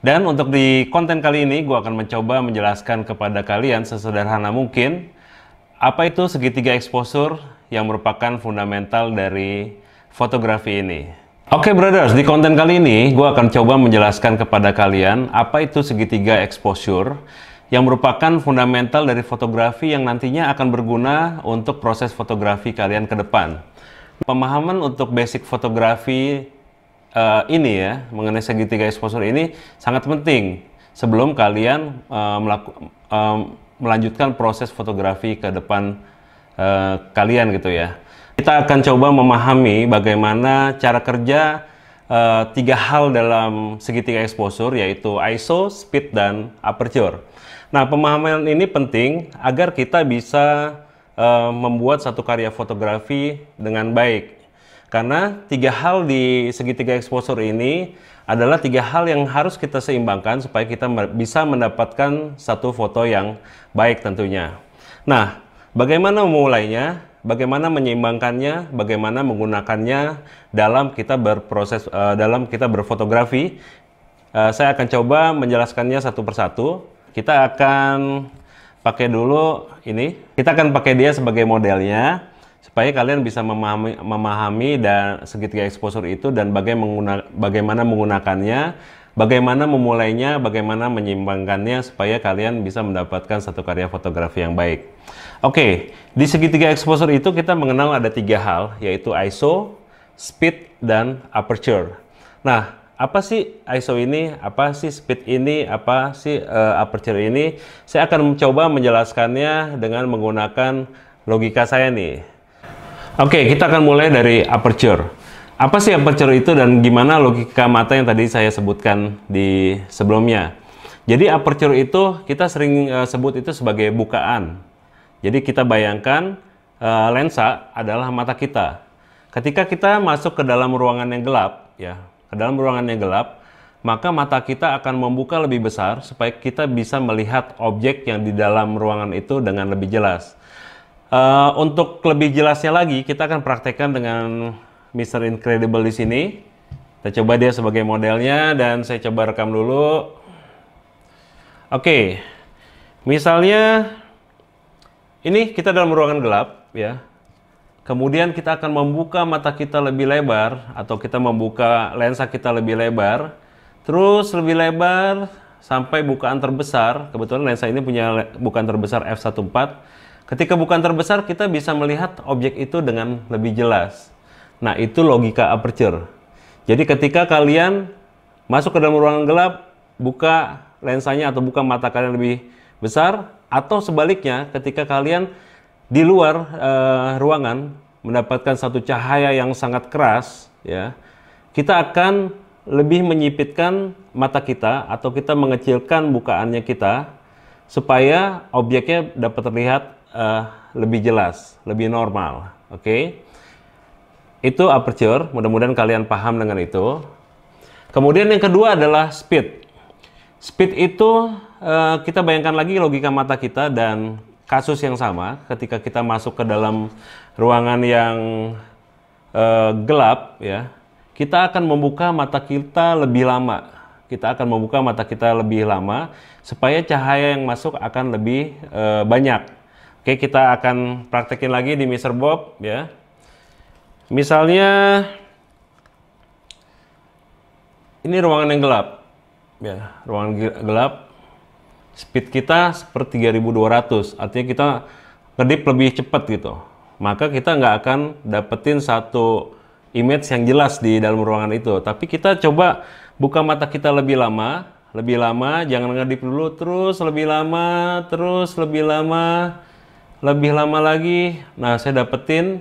Dan untuk di konten kali ini, gue akan mencoba menjelaskan kepada kalian sesederhana mungkin apa itu segitiga exposure yang merupakan fundamental dari fotografi ini. Oke okay, brothers, di konten kali ini gue akan coba menjelaskan kepada kalian apa itu segitiga exposure yang merupakan fundamental dari fotografi yang nantinya akan berguna untuk proses fotografi kalian ke depan. Pemahaman untuk basic fotografi uh, ini ya mengenai segitiga exposure ini sangat penting sebelum kalian uh, melaku, uh, melanjutkan proses fotografi ke depan uh, kalian gitu ya. Kita akan coba memahami bagaimana cara kerja uh, tiga hal dalam segitiga exposure yaitu ISO, speed, dan aperture. Nah pemahaman ini penting agar kita bisa uh, membuat satu karya fotografi dengan baik karena tiga hal di segitiga eksposur ini adalah tiga hal yang harus kita seimbangkan supaya kita bisa mendapatkan satu foto yang baik tentunya. Nah, bagaimana memulainya? Bagaimana menyeimbangkannya? Bagaimana menggunakannya dalam kita berproses uh, dalam kita berfotografi? Uh, saya akan coba menjelaskannya satu persatu. Kita akan pakai dulu ini. Kita akan pakai dia sebagai modelnya supaya kalian bisa memahami, memahami dan segitiga exposure itu dan bagaimana, bagaimana menggunakannya, bagaimana memulainya, bagaimana menyimpangkannya supaya kalian bisa mendapatkan satu karya fotografi yang baik. Oke, okay, di segitiga exposure itu kita mengenal ada tiga hal, yaitu ISO, speed, dan aperture. Nah, apa sih ISO ini, apa sih speed ini, apa sih uh, aperture ini? Saya akan mencoba menjelaskannya dengan menggunakan logika saya nih. Oke, okay, kita akan mulai dari aperture. Apa sih aperture itu dan gimana logika mata yang tadi saya sebutkan di sebelumnya? Jadi aperture itu kita sering uh, sebut itu sebagai bukaan. Jadi kita bayangkan uh, lensa adalah mata kita. Ketika kita masuk ke dalam ruangan yang gelap, ya, ke dalam ruangan yang gelap, maka mata kita akan membuka lebih besar supaya kita bisa melihat objek yang di dalam ruangan itu dengan lebih jelas. Eh, untuk lebih jelasnya lagi, kita akan praktekkan dengan Mr. Incredible di sini. Kita coba dia sebagai modelnya dan saya coba rekam dulu. Oke, misalnya ini kita dalam ruangan gelap ya. Kemudian kita akan membuka mata kita lebih lebar atau kita membuka lensa kita lebih lebar. Terus lebih lebar sampai bukaan terbesar. Kebetulan lensa ini punya bukaan terbesar f1.4 Ketika bukan terbesar, kita bisa melihat objek itu dengan lebih jelas. Nah, itu logika aperture. Jadi ketika kalian masuk ke dalam ruangan gelap, buka lensanya atau buka mata kalian lebih besar, atau sebaliknya ketika kalian di luar uh, ruangan mendapatkan satu cahaya yang sangat keras, ya, kita akan lebih menyipitkan mata kita atau kita mengecilkan bukaannya kita supaya objeknya dapat terlihat uh, lebih jelas, lebih normal. Oke, okay? itu aperture. Mudah-mudahan kalian paham dengan itu. Kemudian yang kedua adalah speed. Speed itu uh, kita bayangkan lagi logika mata kita dan kasus yang sama ketika kita masuk ke dalam ruangan yang uh, gelap, ya kita akan membuka mata kita lebih lama kita akan membuka mata kita lebih lama supaya cahaya yang masuk akan lebih uh, banyak Oke, kita akan praktekin lagi di Mr. Bob ya. Misalnya ini ruangan yang gelap. Ya, ruangan gelap. Speed kita seperti 3200, artinya kita ngedip lebih cepat gitu. Maka kita nggak akan dapetin satu image yang jelas di dalam ruangan itu. Tapi kita coba buka mata kita lebih lama, lebih lama, jangan ngedip dulu, terus lebih lama, terus lebih lama, lebih lama lagi nah saya dapetin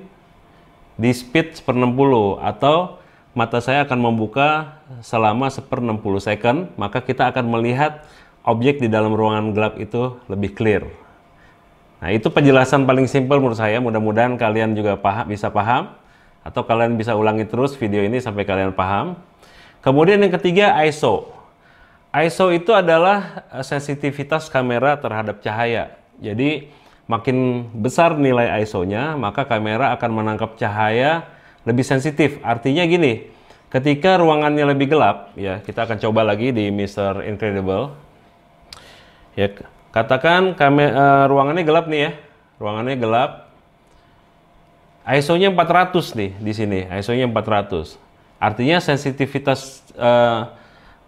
di speed 1 per 60 atau mata saya akan membuka selama 1 60 second maka kita akan melihat objek di dalam ruangan gelap itu lebih clear nah itu penjelasan paling simpel menurut saya mudah-mudahan kalian juga paham, bisa paham atau kalian bisa ulangi terus video ini sampai kalian paham kemudian yang ketiga ISO ISO itu adalah eh, sensitivitas kamera terhadap cahaya jadi makin besar nilai ISO-nya, maka kamera akan menangkap cahaya lebih sensitif. Artinya gini, ketika ruangannya lebih gelap, ya kita akan coba lagi di Mr. Incredible. Ya, katakan uh, ruangannya gelap nih ya, ruangannya gelap. ISO-nya 400 nih di sini, ISO-nya 400. Artinya sensitivitas uh,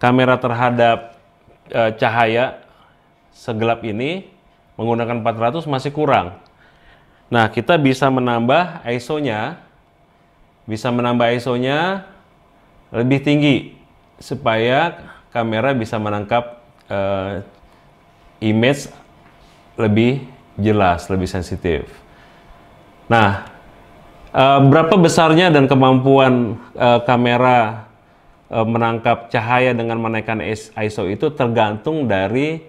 kamera terhadap uh, cahaya segelap ini menggunakan 400 masih kurang. Nah, kita bisa menambah ISO-nya, bisa menambah ISO-nya lebih tinggi supaya kamera bisa menangkap uh, image lebih jelas, lebih sensitif. Nah, uh, berapa besarnya dan kemampuan uh, kamera uh, menangkap cahaya dengan menaikkan ISO itu tergantung dari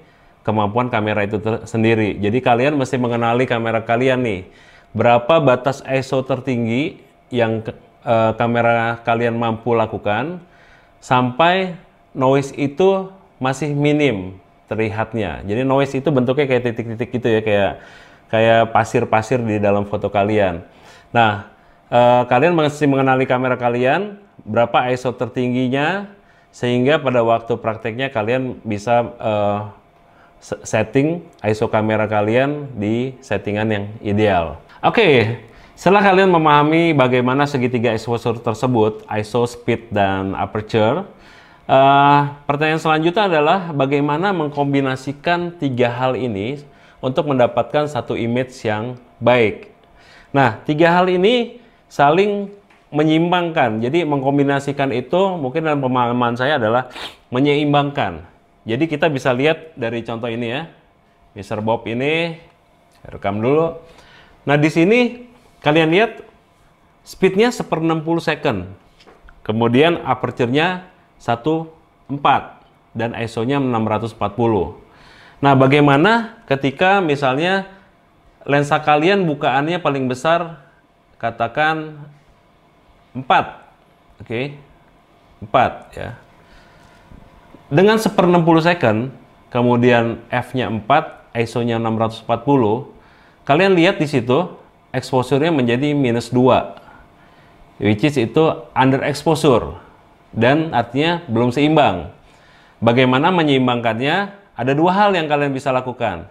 kemampuan kamera itu sendiri. Jadi kalian mesti mengenali kamera kalian nih. Berapa batas ISO tertinggi yang uh, kamera kalian mampu lakukan sampai noise itu masih minim terlihatnya. Jadi noise itu bentuknya kayak titik-titik gitu ya, kayak kayak pasir-pasir di dalam foto kalian. Nah, uh, kalian mesti mengenali kamera kalian, berapa ISO tertingginya sehingga pada waktu prakteknya kalian bisa uh, setting ISO kamera kalian di settingan yang ideal. Oke, okay, setelah kalian memahami bagaimana segitiga exposure tersebut, ISO, speed, dan aperture, uh, pertanyaan selanjutnya adalah bagaimana mengkombinasikan tiga hal ini untuk mendapatkan satu image yang baik. Nah, tiga hal ini saling menyimbangkan. Jadi mengkombinasikan itu mungkin dalam pemahaman saya adalah menyeimbangkan. Jadi kita bisa lihat dari contoh ini ya. Mr. Bob ini rekam dulu. Nah, di sini kalian lihat speednya seper 60 second. Kemudian aperture-nya 1.4 dan ISO-nya 640. Nah, bagaimana ketika misalnya lensa kalian bukaannya paling besar katakan 4. Oke. Okay. 4 ya dengan per 60 second, kemudian F-nya 4, ISO-nya 640, kalian lihat di situ exposure-nya menjadi minus 2, which is itu under exposure, dan artinya belum seimbang. Bagaimana menyeimbangkannya? Ada dua hal yang kalian bisa lakukan.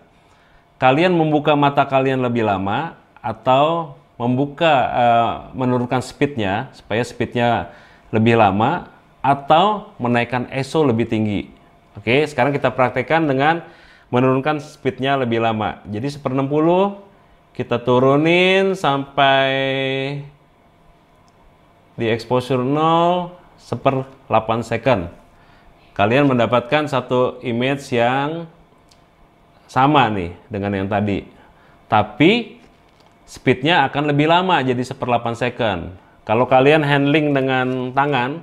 Kalian membuka mata kalian lebih lama, atau membuka, uh, menurunkan speed-nya, supaya speed-nya lebih lama, atau menaikkan ESO lebih tinggi. Oke, sekarang kita praktekkan dengan menurunkan speednya lebih lama. Jadi 160 kita turunin sampai di exposure 0 seper 8 second. Kalian mendapatkan satu image yang sama nih dengan yang tadi. Tapi speednya akan lebih lama jadi seper 8 second. Kalau kalian handling dengan tangan,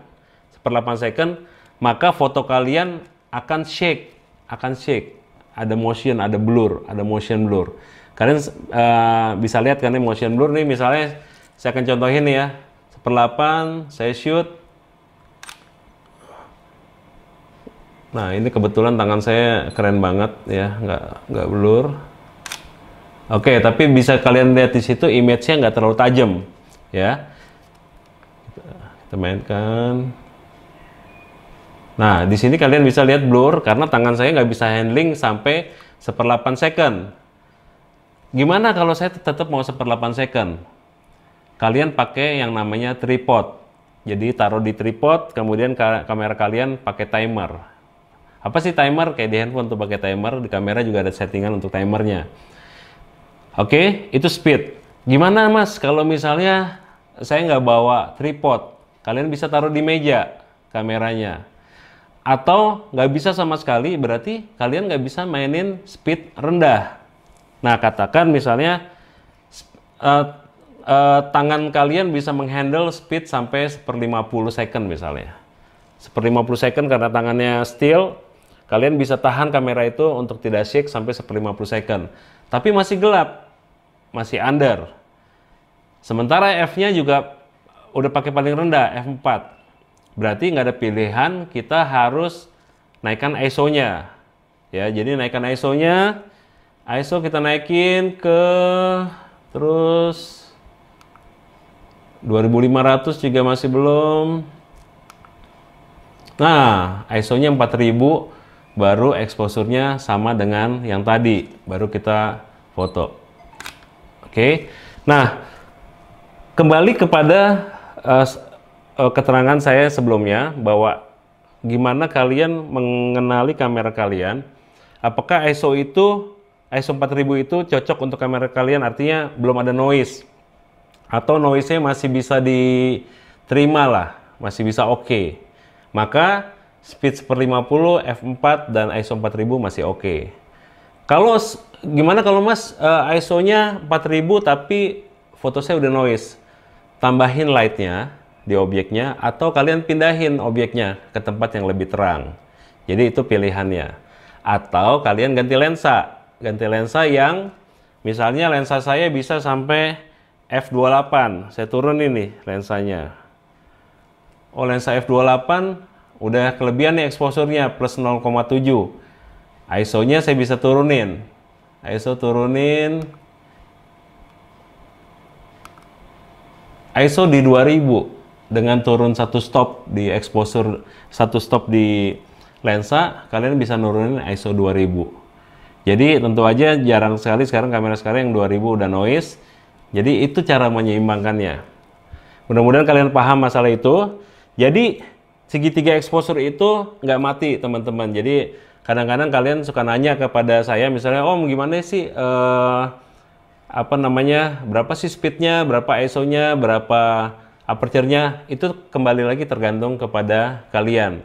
per 8 second, maka foto kalian akan shake, akan shake. Ada motion, ada blur, ada motion blur. Kalian uh, bisa lihat kan ini motion blur nih misalnya saya akan contohin nih ya. Per 8 saya shoot. Nah, ini kebetulan tangan saya keren banget ya, nggak nggak blur. Oke, tapi bisa kalian lihat di situ image-nya nggak terlalu tajam ya. Kita mainkan. Nah, di sini kalian bisa lihat blur karena tangan saya nggak bisa handling sampai seperdelapan second. Gimana kalau saya tetap mau seperdelapan second? Kalian pakai yang namanya tripod. Jadi taruh di tripod, kemudian kamera kalian pakai timer. Apa sih timer? Kayak di handphone untuk pakai timer, di kamera juga ada settingan untuk timernya. Oke, itu speed. Gimana mas kalau misalnya saya nggak bawa tripod? Kalian bisa taruh di meja kameranya atau nggak bisa sama sekali berarti kalian nggak bisa mainin speed rendah nah katakan misalnya uh, uh, tangan kalian bisa menghandle speed sampai per 50 second misalnya per 50 second karena tangannya steel kalian bisa tahan kamera itu untuk tidak shake sampai per 50 second tapi masih gelap masih under sementara F nya juga udah pakai paling rendah F4 berarti nggak ada pilihan kita harus naikkan ISO-nya. Ya, jadi naikkan ISO-nya. ISO kita naikin ke terus 2500 juga masih belum. Nah, ISO-nya 4000 baru exposure-nya sama dengan yang tadi, baru kita foto. Oke. Okay. Nah, kembali kepada uh, uh, keterangan saya sebelumnya bahwa gimana kalian mengenali kamera kalian. Apakah ISO itu ISO 4000 itu cocok untuk kamera kalian? Artinya belum ada noise atau noise-nya masih bisa diterima lah, masih bisa oke. Okay. Maka speed puluh f4 dan ISO 4000 masih oke. Okay. Kalau gimana kalau Mas eh, ISO-nya 4000 tapi foto saya udah noise. Tambahin light-nya di objeknya atau kalian pindahin objeknya ke tempat yang lebih terang. Jadi itu pilihannya. Atau kalian ganti lensa. Ganti lensa yang misalnya lensa saya bisa sampai f28. Saya turun ini lensanya. Oh lensa f28 udah kelebihan nih eksposurnya plus 0,7. ISO-nya saya bisa turunin. ISO turunin ISO di 2000 dengan turun satu stop di exposure satu stop di lensa kalian bisa nurunin ISO 2000 jadi tentu aja jarang sekali sekarang kamera sekarang yang 2000 udah noise jadi itu cara menyeimbangkannya mudah-mudahan kalian paham masalah itu jadi segitiga exposure itu nggak mati teman-teman jadi kadang-kadang kalian suka nanya kepada saya misalnya om gimana sih uh, apa namanya berapa sih speednya berapa ISO nya berapa aperture-nya itu kembali lagi tergantung kepada kalian.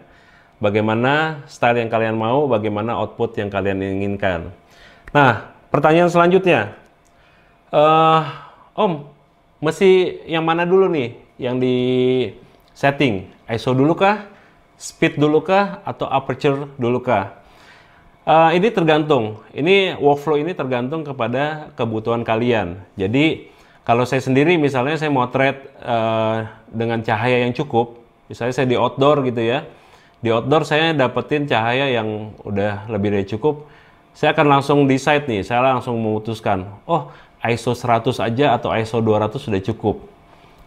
Bagaimana style yang kalian mau, bagaimana output yang kalian inginkan. Nah, pertanyaan selanjutnya. Uh, om, mesti yang mana dulu nih? Yang di setting? ISO dulu kah? Speed dulu kah? Atau aperture dulu kah? Uh, eh, ini tergantung. Ini workflow ini tergantung kepada kebutuhan kalian. Jadi, kalau saya sendiri misalnya saya motret uh, dengan cahaya yang cukup, misalnya saya di outdoor gitu ya. Di outdoor saya dapetin cahaya yang udah lebih dari cukup. Saya akan langsung decide nih, saya langsung memutuskan, oh ISO 100 aja atau ISO 200 sudah cukup.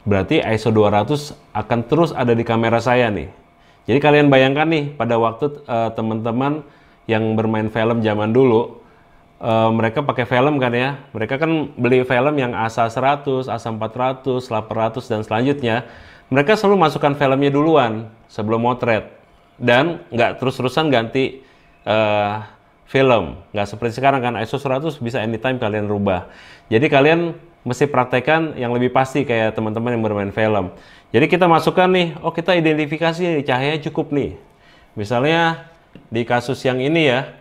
Berarti ISO 200 akan terus ada di kamera saya nih. Jadi kalian bayangkan nih pada waktu eh, teman-teman uh, teman -teman yang bermain film zaman dulu, Eh, mereka pakai film kan ya. Mereka kan beli film yang ASA 100, ASA 400, 800 dan selanjutnya. Mereka selalu masukkan filmnya duluan sebelum motret dan nggak terus-terusan ganti uh, film. Nggak seperti sekarang kan ISO 100 bisa anytime kalian rubah. Jadi kalian mesti praktekkan yang lebih pasti kayak teman-teman yang bermain film. Jadi kita masukkan nih, oh kita identifikasi cahaya cukup nih. Misalnya di kasus yang ini ya,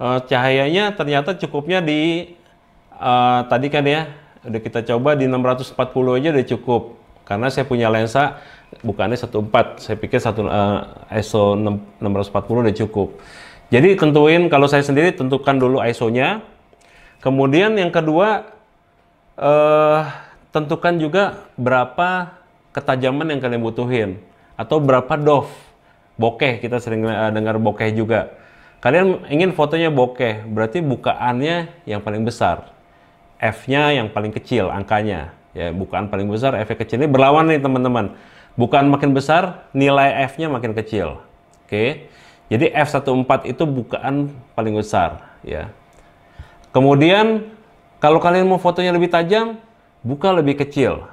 uh, cahayanya ternyata cukupnya di uh, tadi kan ya udah kita coba di 640 aja udah cukup karena saya punya lensa bukannya 14 saya pikir satu uh, ISO 6, 640 udah cukup jadi tentuin kalau saya sendiri tentukan dulu ISO-nya kemudian yang kedua uh, tentukan juga berapa ketajaman yang kalian butuhin atau berapa dof bokeh kita sering uh, dengar bokeh juga Kalian ingin fotonya bokeh, berarti bukaannya yang paling besar. F-nya yang paling kecil angkanya. Ya, bukaan paling besar, F-nya kecil. Ini berlawan nih teman-teman. Bukaan makin besar, nilai F-nya makin kecil. Oke. Jadi F14 itu bukaan paling besar, ya. Kemudian kalau kalian mau fotonya lebih tajam, buka lebih kecil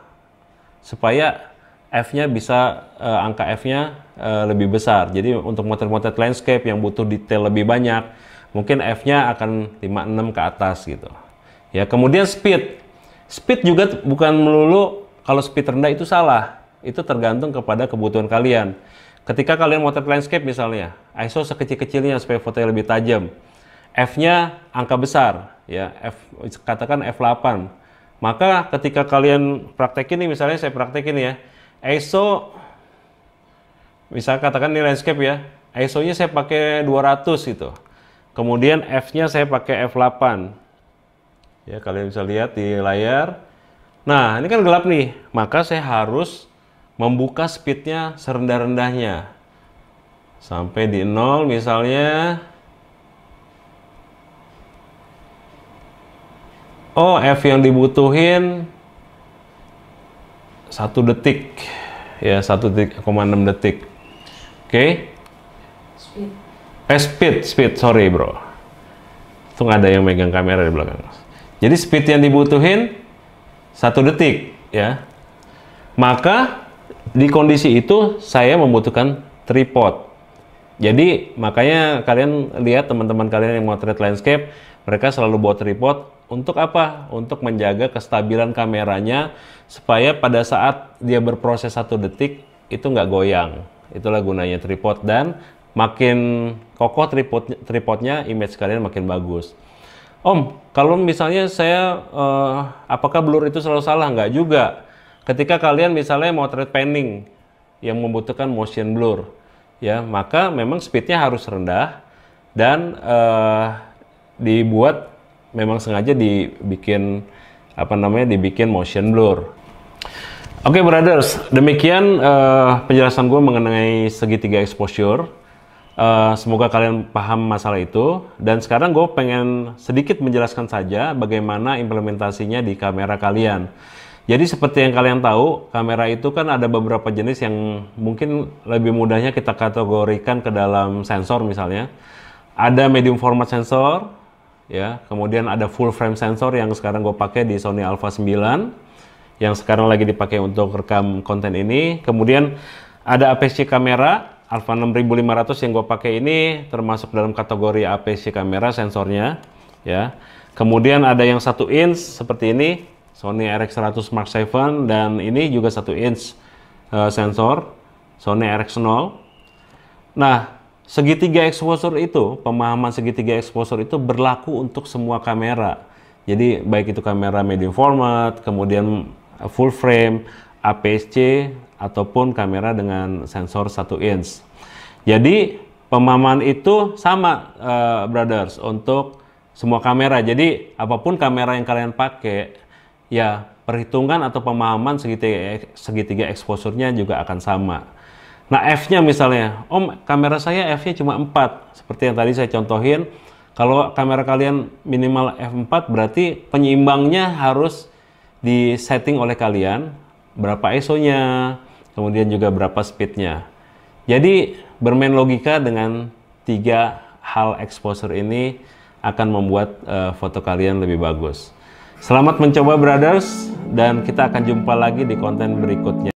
supaya F-nya bisa uh, angka F-nya uh, lebih besar. Jadi untuk motret-motret landscape yang butuh detail lebih banyak, mungkin F-nya akan 56 ke atas gitu. Ya, kemudian speed. Speed juga bukan melulu kalau speed rendah itu salah. Itu tergantung kepada kebutuhan kalian. Ketika kalian motret landscape misalnya, ISO sekecil-kecilnya supaya foto lebih tajam. F-nya angka besar, ya F katakan F8. Maka ketika kalian praktekin ini misalnya saya praktekin ya, ISO bisa katakan di landscape ya ISO nya saya pakai 200 gitu kemudian F nya saya pakai F8 ya kalian bisa lihat di layar nah ini kan gelap nih maka saya harus membuka speednya serendah-rendahnya sampai di nol misalnya oh F yang dibutuhin satu detik ya satu detik enam detik oke okay. speed eh speed speed sorry bro itu ada yang megang kamera di belakang jadi speed yang dibutuhin satu detik ya maka di kondisi itu saya membutuhkan tripod jadi makanya kalian lihat teman-teman kalian yang mau motret landscape mereka selalu bawa tripod untuk apa? Untuk menjaga kestabilan kameranya supaya pada saat dia berproses satu detik itu nggak goyang. Itulah gunanya tripod dan makin kokoh tripod tripodnya image kalian makin bagus. Om, kalau misalnya saya uh, apakah blur itu selalu salah? Nggak juga. Ketika kalian misalnya mau trade panning yang membutuhkan motion blur, ya maka memang speednya harus rendah dan uh, dibuat memang sengaja dibikin apa namanya dibikin motion blur. Oke okay, brothers, demikian uh, penjelasan gue mengenai segitiga exposure. Uh, semoga kalian paham masalah itu. Dan sekarang gue pengen sedikit menjelaskan saja bagaimana implementasinya di kamera kalian. Jadi seperti yang kalian tahu, kamera itu kan ada beberapa jenis yang mungkin lebih mudahnya kita kategorikan ke dalam sensor misalnya. Ada medium format sensor, ya. Kemudian ada full frame sensor yang sekarang gue pakai di Sony Alpha 9 yang sekarang lagi dipakai untuk rekam konten ini. Kemudian ada APS-C kamera Alpha 6500 yang gue pakai ini termasuk dalam kategori APS-C kamera sensornya ya. Kemudian ada yang satu inch seperti ini Sony RX100 Mark 7 dan ini juga satu inch uh, sensor Sony RX0. Nah, Segitiga exposure itu, pemahaman segitiga exposure itu berlaku untuk semua kamera. Jadi baik itu kamera medium format, kemudian eh, full frame, APS-C ataupun kamera dengan sensor 1 inch. Jadi pemahaman itu sama uh, brothers untuk semua kamera. Jadi apapun kamera yang kalian pakai, ya perhitungan atau pemahaman segitiga eh, segitiga exposure-nya juga akan sama. Nah F-nya misalnya, om kamera saya F-nya cuma 4. Seperti yang tadi saya contohin, kalau kamera kalian minimal F4 berarti penyeimbangnya harus di setting oleh kalian. Berapa ISO-nya, kemudian juga berapa speed-nya. Jadi bermain logika dengan tiga hal exposure ini akan membuat uh, foto kalian lebih bagus. Selamat mencoba brothers dan kita akan jumpa lagi di konten berikutnya.